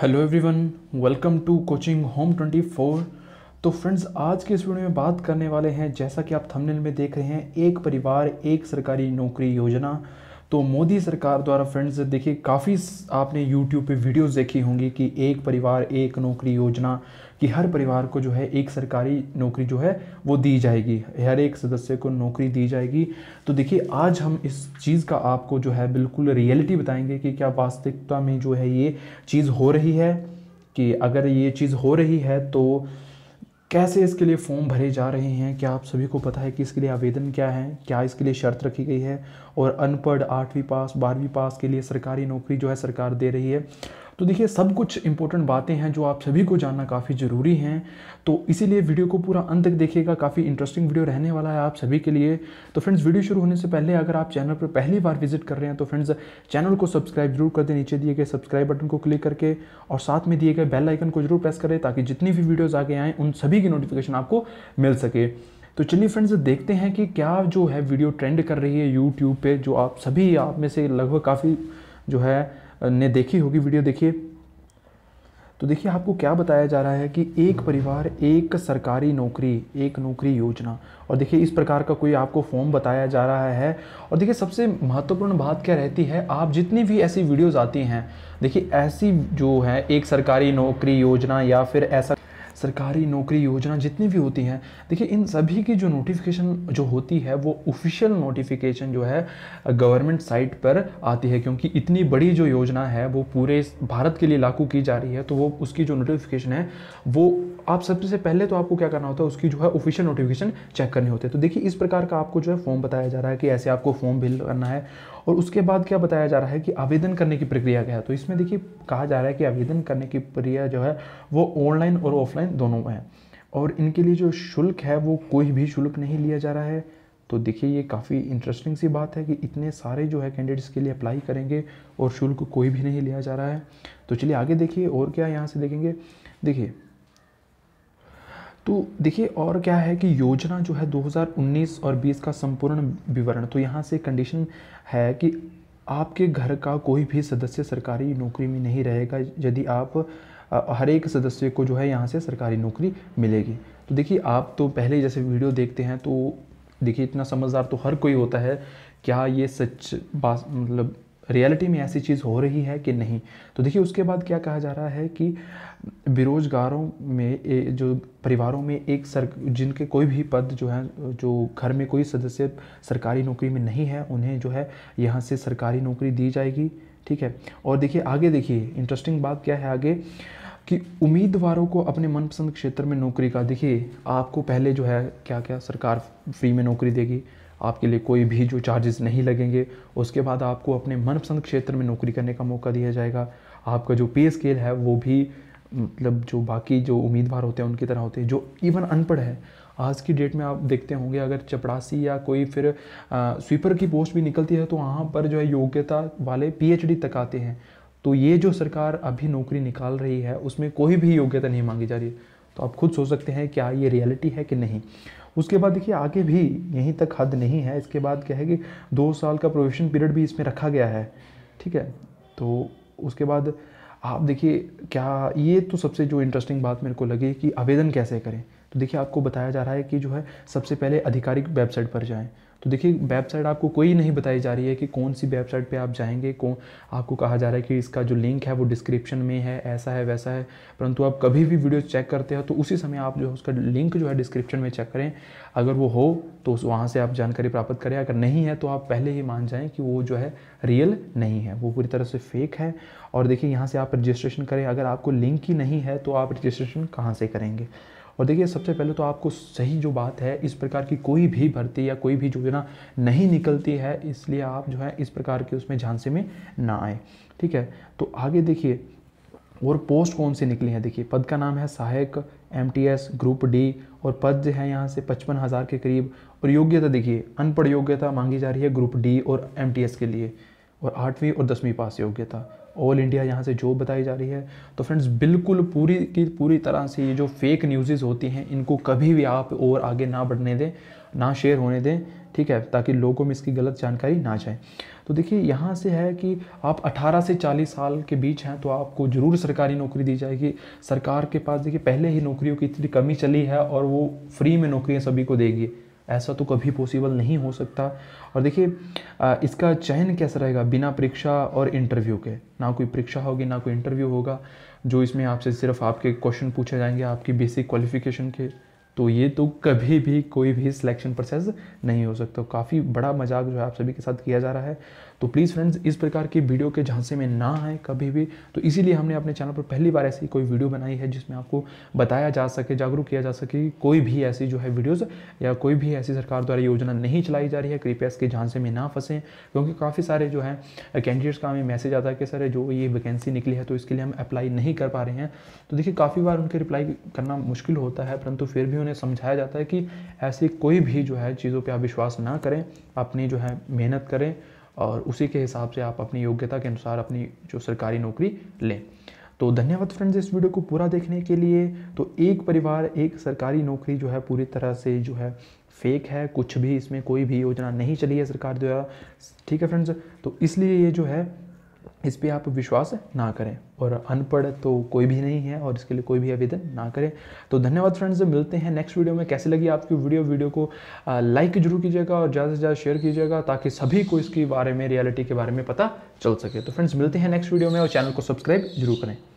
hello everyone welcome to coaching home 24 तो friends आज के इस वीडियो में बात करने वाले हैं जैसा कि आप थंबनेल में देख रहे हैं एक परिवार एक सरकारी नौकरी योजना तो मोदी सरकार द्वारा फ्रेंड्स देखिए काफ़ी आपने यूट्यूब पे वीडियोस देखी होंगी कि एक परिवार एक नौकरी योजना कि हर परिवार को जो है एक सरकारी नौकरी जो है वो दी जाएगी हर एक सदस्य को नौकरी दी जाएगी तो देखिए आज हम इस चीज़ का आपको जो है बिल्कुल रियलिटी बताएंगे कि क्या वास्तविकता में जो है ये चीज़ हो रही है कि अगर ये चीज़ हो रही है तो कैसे इसके लिए फॉर्म भरे जा रहे हैं क्या आप सभी को पता है कि इसके लिए आवेदन क्या है क्या इसके लिए शर्त रखी गई है और अनपढ़ आठवीं पास बारहवीं पास के लिए सरकारी नौकरी जो है सरकार दे रही है तो देखिए सब कुछ इंपॉर्टेंट बातें हैं जो आप सभी को जानना काफ़ी ज़रूरी हैं तो इसीलिए वीडियो को पूरा अंत तक देखिएगा काफ़ी इंटरेस्टिंग वीडियो रहने वाला है आप सभी के लिए तो फ्रेंड्स वीडियो शुरू होने से पहले अगर आप चैनल पर पहली बार विजिट कर रहे हैं तो फ्रेंड्स चैनल को सब्सक्राइब जरूर कर दें नीचे दिए गए सब्सक्राइब बटन को क्लिक करके और साथ में दिए गए बेल आइकन को जरूर प्रेस करें ताकि जितनी भी वीडियोज़ आगे आएँ उन सभी की नोटिफिकेशन आपको मिल सके तो चलिए फ्रेंड्स देखते हैं कि क्या जो है वीडियो ट्रेंड कर रही है यूट्यूब पे जो आप सभी आप में से लगभग काफ़ी जो है ने देखी होगी वीडियो देखिए तो देखिए आपको क्या बताया जा रहा है कि एक परिवार एक सरकारी नौकरी एक नौकरी योजना और देखिए इस प्रकार का कोई आपको फॉर्म बताया जा रहा है और देखिए सबसे महत्वपूर्ण बात क्या रहती है आप जितनी भी ऐसी वीडियोस आती हैं देखिए ऐसी जो है एक सरकारी नौकरी योजना या फिर ऐसा सरकारी नौकरी योजना जितनी भी होती हैं देखिए इन सभी की जो नोटिफिकेशन जो होती है वो ऑफिशियल नोटिफिकेशन जो है गवर्नमेंट साइट पर आती है क्योंकि इतनी बड़ी जो योजना है वो पूरे भारत के लिए लागू की जा रही है तो वो उसकी जो नोटिफिकेशन है वो आप सबसे पहले तो आपको क्या करना होता है उसकी जो है ऑफिशियल नोटिफिकेशन चेक करनी होती है तो देखिए इस प्रकार का आपको जो है फॉर्म बताया जा रहा है कि ऐसे आपको फॉर्म फिल करना है और उसके बाद क्या बताया जा रहा है कि आवेदन करने की प्रक्रिया क्या है तो इसमें देखिए कहा जा रहा है कि आवेदन करने की प्रक्रिया जो है वो ऑनलाइन और ऑफलाइन दोनों में है और इनके लिए जो शुल्क है वो कोई भी शुल्क नहीं लिया जा रहा है तो देखिए ये काफ़ी इंटरेस्टिंग सी बात है कि इतने सारे जो है कैंडिडेट्स के लिए अप्लाई करेंगे और शुल्क कोई भी नहीं लिया जा रहा है तो चलिए आगे देखिए और क्या यहाँ से देखेंगे देखिए तो देखिए और क्या है कि योजना जो है 2019 और 20 का संपूर्ण विवरण तो यहाँ से कंडीशन है कि आपके घर का कोई भी सदस्य सरकारी नौकरी में नहीं रहेगा यदि आप हर एक सदस्य को जो है यहाँ से सरकारी नौकरी मिलेगी तो देखिए आप तो पहले जैसे वीडियो देखते हैं तो देखिए इतना समझदार तो हर कोई होता है क्या ये सच बात मतलब रियलिटी में ऐसी चीज़ हो रही है कि नहीं तो देखिए उसके बाद क्या कहा जा रहा है कि बेरोजगारों में जो परिवारों में एक सर जिनके कोई भी पद जो है जो घर में कोई सदस्य सरकारी नौकरी में नहीं है उन्हें जो है यहाँ से सरकारी नौकरी दी जाएगी ठीक है और देखिए आगे देखिए इंटरेस्टिंग बात क्या है आगे कि उम्मीदवारों को अपने मनपसंद क्षेत्र में नौकरी का देखिए आपको पहले जो है क्या क्या सरकार फ्री में नौकरी देगी आपके लिए कोई भी जो चार्जेस नहीं लगेंगे उसके बाद आपको अपने मनपसंद क्षेत्र में नौकरी करने का मौका दिया जाएगा आपका जो पे स्केल है वो भी मतलब जो बाकी जो उम्मीदवार होते हैं उनकी तरह होते हैं जो इवन अनपढ़ है आज की डेट में आप देखते होंगे अगर चपरासी या कोई फिर आ, स्वीपर की पोस्ट भी निकलती है तो वहाँ पर जो है योग्यता वाले पीएचडी तक आते हैं तो ये जो सरकार अभी नौकरी निकाल रही है उसमें कोई भी योग्यता नहीं मांगी जा रही है तो आप खुद सोच सकते हैं क्या ये रियलिटी है कि नहीं उसके बाद देखिए आगे भी यहीं तक हद नहीं है इसके बाद क्या है कि दो साल का प्रोविशन पीरियड भी इसमें रखा गया है ठीक है तो उसके बाद आप देखिए क्या ये तो सबसे जो इंटरेस्टिंग बात मेरे को लगी कि आवेदन कैसे करें तो देखिए आपको बताया जा रहा है कि जो है सबसे पहले आधिकारिक वेबसाइट पर जाएँ तो देखिए वेबसाइट आपको कोई नहीं बताई जा रही है कि कौन सी वेबसाइट पे आप जाएंगे कौन आपको कहा जा रहा है कि इसका जो लिंक है वो डिस्क्रिप्शन में है ऐसा है वैसा है परंतु आप कभी भी वीडियो चेक करते हो तो उसी समय आप जो है उसका लिंक जो है डिस्क्रिप्शन में चेक करें अगर वो हो तो वहाँ से आप जानकारी प्राप्त करें अगर नहीं है तो आप पहले ही मान जाएँ कि वो जो है रियल नहीं है वो पूरी तरह से फेक है और देखिए यहाँ से आप रजिस्ट्रेशन करें अगर आपको लिंक ही नहीं है तो आप रजिस्ट्रेशन कहाँ से करेंगे और देखिए सबसे पहले तो आपको सही जो बात है इस प्रकार की कोई भी भर्ती या कोई भी योजना नहीं निकलती है इसलिए आप जो है इस प्रकार के उसमें झांसे में ना आए ठीक है तो आगे देखिए और पोस्ट कौन से निकली है देखिए पद का नाम है सहायक एम ग्रुप डी और पद जो है यहाँ से पचपन हज़ार के करीब और योग्यता देखिए अनपढ़ योग्यता मांगी जा रही है ग्रुप डी और एम के लिए और आठवीं और दसवीं पास योग्यता ऑल इंडिया यहाँ से जॉब बताई जा रही है तो फ्रेंड्स बिल्कुल पूरी की पूरी तरह से ये जो फेक न्यूज़ होती हैं इनको कभी भी आप और आगे ना बढ़ने दें ना शेयर होने दें ठीक है ताकि लोगों में इसकी गलत जानकारी ना जाए तो देखिए यहाँ से है कि आप 18 से 40 साल के बीच हैं तो आपको ज़रूर सरकारी नौकरी दी जाएगी सरकार के पास देखिए पहले ही नौकरियों की इतनी कमी चली है और वो फ्री में नौकरियाँ सभी को देगी ऐसा तो कभी पॉसिबल नहीं हो सकता और देखिए इसका चयन कैसा रहेगा बिना परीक्षा और इंटरव्यू के ना कोई परीक्षा होगी ना कोई इंटरव्यू होगा जो इसमें आपसे सिर्फ आपके क्वेश्चन पूछे जाएंगे आपकी बेसिक क्वालिफिकेशन के तो ये तो कभी भी कोई भी सिलेक्शन प्रोसेस नहीं हो सकता काफ़ी बड़ा मजाक जो है आप सभी के साथ किया जा रहा है तो प्लीज़ फ्रेंड्स इस प्रकार की वीडियो के झांसे में ना आए कभी भी तो इसीलिए हमने अपने चैनल पर पहली बार ऐसी कोई वीडियो बनाई है जिसमें आपको बताया जा सके जागरूक किया जा सके कोई भी ऐसी जो है वीडियोज़ या कोई भी ऐसी सरकार द्वारा योजना नहीं चलाई जा रही है कृपया इसके झांसे में ना फंसें क्योंकि काफ़ी सारे जो है कैंडिडेट्स का हमें मैसेज आता है कि सर जो ये वैकेंसी निकली है तो इसके लिए हम अप्लाई नहीं कर पा रहे हैं तो देखिए काफ़ी बार उनके रिप्लाई करना मुश्किल होता है परंतु फिर भी उन्हें समझाया जाता है कि ऐसी कोई भी जो है चीज़ों पर आप विश्वास ना करें अपनी जो है मेहनत करें और उसी के हिसाब से आप अपनी योग्यता के अनुसार अपनी जो सरकारी नौकरी लें तो धन्यवाद फ्रेंड्स इस वीडियो को पूरा देखने के लिए तो एक परिवार एक सरकारी नौकरी जो है पूरी तरह से जो है फेक है कुछ भी इसमें कोई भी योजना नहीं चली है सरकार द्वारा ठीक है फ्रेंड्स तो इसलिए ये जो है इस पर आप विश्वास ना करें और अनपढ़ तो कोई भी नहीं है और इसके लिए कोई भी आवेदन ना करें तो धन्यवाद फ्रेंड्स मिलते हैं नेक्स्ट वीडियो में कैसे लगी आपकी वीडियो वीडियो को लाइक जरूर कीजिएगा और ज़्यादा से ज़्यादा शेयर कीजिएगा ताकि सभी को इसके बारे में रियलिटी के बारे में पता चल सके तो फ्रेंड्स मिलते हैं नेक्स्ट वीडियो में और चैनल को सब्सक्राइब जरूर करें